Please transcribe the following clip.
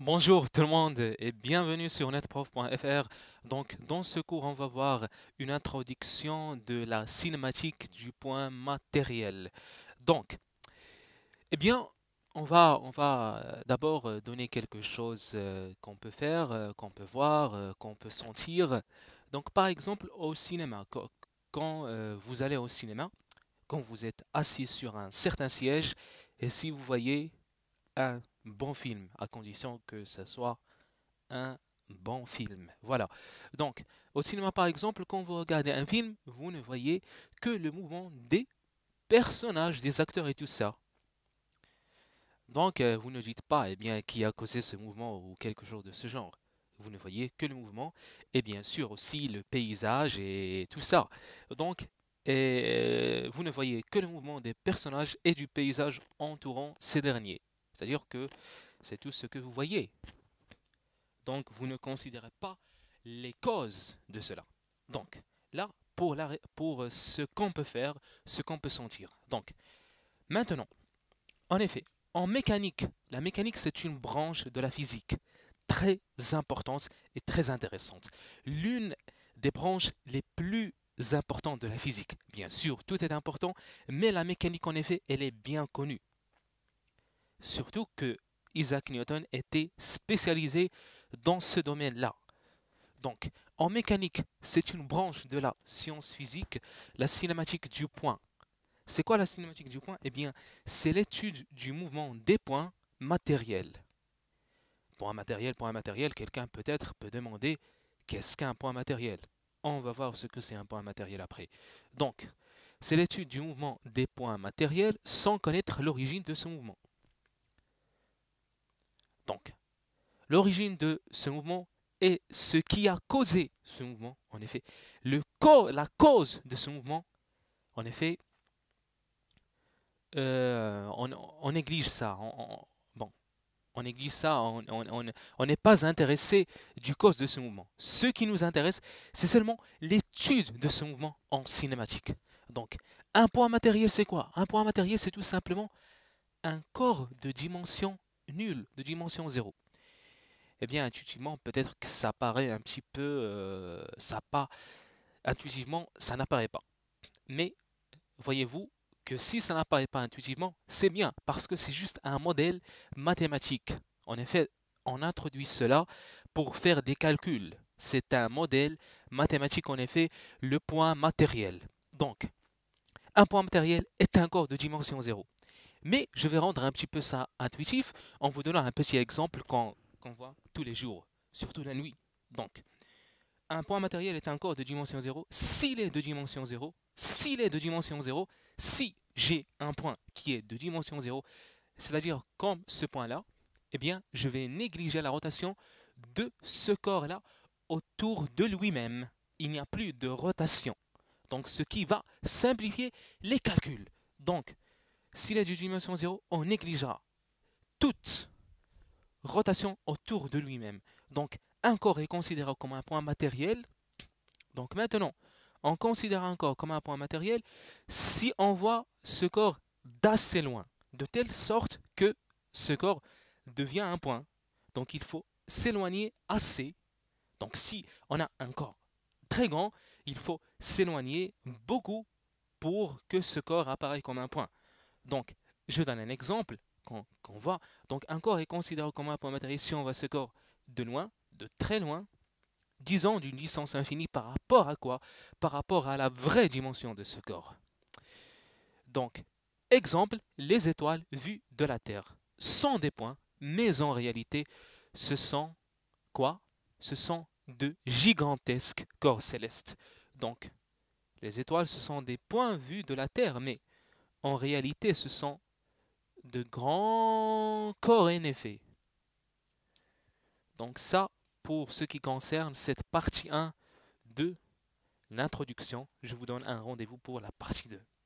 Bonjour tout le monde et bienvenue sur netprof.fr. Donc dans ce cours on va voir une introduction de la cinématique du point matériel. Donc eh bien on va on va euh, d'abord euh, donner quelque chose euh, qu'on peut faire, qu'on peut voir, qu'on peut sentir. Donc par exemple au cinéma quand vous allez au cinéma, quand vous êtes assis sur un certain siège et si vous voyez un bon film, à condition que ce soit un bon film. Voilà. Donc, au cinéma, par exemple, quand vous regardez un film, vous ne voyez que le mouvement des personnages, des acteurs et tout ça. Donc, euh, vous ne dites pas, eh bien, qui a causé ce mouvement ou quelque chose de ce genre. Vous ne voyez que le mouvement et bien sûr aussi le paysage et tout ça. Donc, et euh, vous ne voyez que le mouvement des personnages et du paysage entourant ces derniers. C'est-à-dire que c'est tout ce que vous voyez. Donc vous ne considérez pas les causes de cela. Donc là, pour, euh, ce qu'on peut faire, ce qu'on peut sentir. Donc maintenant, en effet, en mécanique, la mécanique c'est une branche de la physique très importante et très intéressante. L'une des branches les plus importantes de la physique. Bien sûr, tout est important, mais la mécanique en effet, elle est bien connue. Surtout que Isaac Newton était spécialisé dans ce domaine-là. Donc, en mécanique, c'est une branche de la science physique, la cinématique du point. C'est quoi la cinématique du point Eh bien, c'est l'étude du mouvement des points matériels. Point matériel, point matériel, quelqu'un peut-être peut demander qu'est-ce qu'un point matériel On va voir ce que c'est un point matériel après. Donc, c'est l'étude du mouvement des points matériels sans connaître l'origine de ce mouvement. Donc, L'origine de ce mouvement est ce qui a causé ce mouvement, en effet, le la cause de ce mouvement, en effet, euh, on, néglige ça. bon, on néglige ça. On n'est pas intéressé du cause de ce mouvement. Ce qui nous intéresse, c'est seulement l'étude de ce mouvement en cinématique. Donc, un point matériel, c'est quoi Un point matériel, c'est tout simplement un corps de dimension nul, de dimension zéro. eh bien intuitivement peut-être que ça paraît un petit peu... Euh, ça pas... Intuitivement, ça n'apparaît pas. Mais voyez-vous que si ça n'apparaît pas intuitivement, c'est bien, parce que c'est juste un modèle mathématique. En effet, on introduit cela pour faire des calculs. C'est un modèle mathématique, en effet, le point matériel. Donc, un point matériel est un corps de dimension zéro. Mais je vais rendre un petit peu ça intuitif en vous donnant un petit exemple qu'on voit tous les jours, surtout la nuit. Donc, un point matériel est un corps de dimension 0 s'il est de dimension 0, s'il est de dimension 0, si j'ai un point qui est de dimension 0, c'est-à-dire comme ce point-là, eh bien, je vais négliger la rotation de ce corps-là autour de lui-même. Il n'y a plus de rotation. Donc, ce qui va simplifier les calculs. Donc, s'il est de dimension 0, on négligera toute rotation autour de lui-même. Donc, un corps est considéré comme un point matériel. Donc maintenant, on considère un corps comme un point matériel si on voit ce corps d'assez loin, de telle sorte que ce corps devient un point. Donc il faut s'éloigner assez. Donc si on a un corps très grand, il faut s'éloigner beaucoup pour que ce corps apparaisse comme un point. Donc, je donne un exemple qu'on voit. Donc, un corps est considéré comme un point matériel si on voit ce corps de loin, de très loin, disons d'une distance infinie par rapport à quoi Par rapport à la vraie dimension de ce corps. Donc, exemple, les étoiles vues de la Terre sont des points, mais en réalité, ce sont quoi Ce sont de gigantesques corps célestes. Donc, les étoiles, ce sont des points vus de la Terre, mais en réalité, ce sont de grands corps en effet. Donc ça, pour ce qui concerne cette partie 1 de l'introduction, je vous donne un rendez-vous pour la partie 2.